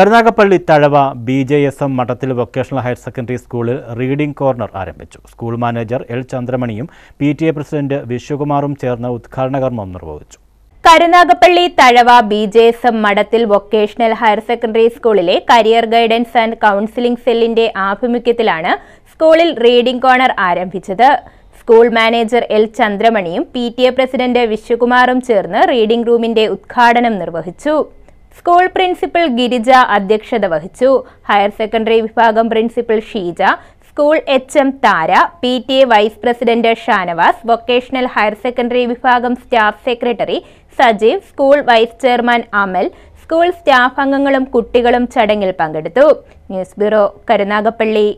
Karunagappally Thazhava B J S M മഠത്തിൽ vocational higher secondary സ്കൂളിൽ reading corner ആരംഭിച്ചു സ്കൂൾ മാനേജർ എൽ ചന്ദ്രമണിയും പി ടി എ പ്രസിഡന്റ് വിശ്വകുമാറും ചേർന്ന് ഉദ്ഘാടന കർമ്മം നിർവഹിച്ചു Karunagappally Thazhava B J S M മഠത്തിൽ വൊക്കേഷണൽ ഹയർ സെക്കൻഡറി സ്കൂളിലെ കരിയർ ഗൈഡൻസ് ആൻഡ് കൗൺസിലിംഗ് സെല്ലിന്റെ ആഭിമുഖ്യത്തിലാണ് സ്കൂളിൽ റീഡിംഗ് കോർണർ ആരംഭിച്ചത് സ്കൂൾ മാനേജർ എൽ ചന്ദ്രമണിയും പി ടി എ പ്രസിഡന്റ് വിശ്വകുമാറും ചേർന്ന് റീഡിംഗ് റൂമിന്റെ ഉദ്ഘാടനം നിർവഹിച്ചു സ്കൂൾ പ്രിൻസിപ്പൽ ഗിരിജ അധ്യക്ഷത വഹിച്ചു ഹയർ സെക്കൻഡറി വിഭാഗം principal Sheeja school H M Thara P T A vice president Shanavas vocational higher secondary വിഭാഗം staff secretary Sajeev school vice chairman Amal school staff അംഗങ്ങളും കുട്ടികളും ചടങ്ങിൽ പങ്കെടുത്തു ന്യൂസ് ബ്യൂറോ കരുനാഗപ്പള്ളി